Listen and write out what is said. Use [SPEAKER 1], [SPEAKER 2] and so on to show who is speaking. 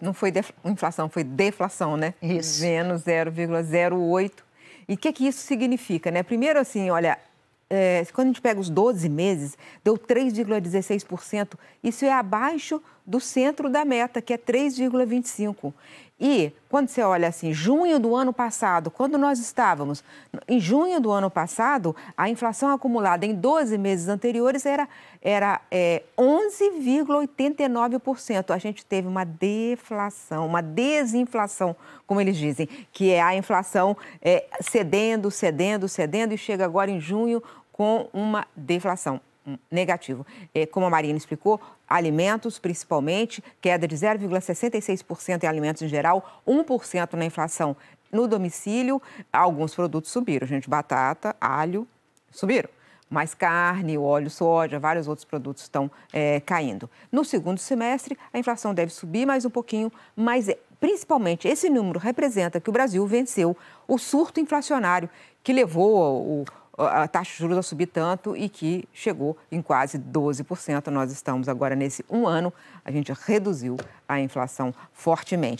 [SPEAKER 1] não foi def... inflação, foi deflação, né? Isso. Menos 0,08. E o que, que isso significa, né? Primeiro, assim, olha, é, quando a gente pega os 12 meses, deu 3,16%. Isso é abaixo do centro da meta, que é 3,25. E quando você olha assim, junho do ano passado, quando nós estávamos, em junho do ano passado, a inflação acumulada em 12 meses anteriores era, era é, 11,89%. A gente teve uma deflação, uma desinflação, como eles dizem, que é a inflação é, cedendo, cedendo, cedendo, e chega agora em junho com uma deflação negativo. É, como a Marina explicou, alimentos principalmente, queda de 0,66% em alimentos em geral, 1% na inflação no domicílio. Alguns produtos subiram, gente, batata, alho, subiram. Mas carne, óleo, soja, vários outros produtos estão é, caindo. No segundo semestre, a inflação deve subir mais um pouquinho, mas é, principalmente esse número representa que o Brasil venceu o surto inflacionário que levou o a taxa de juros a subir tanto e que chegou em quase 12%. Nós estamos agora nesse um ano, a gente reduziu a inflação fortemente.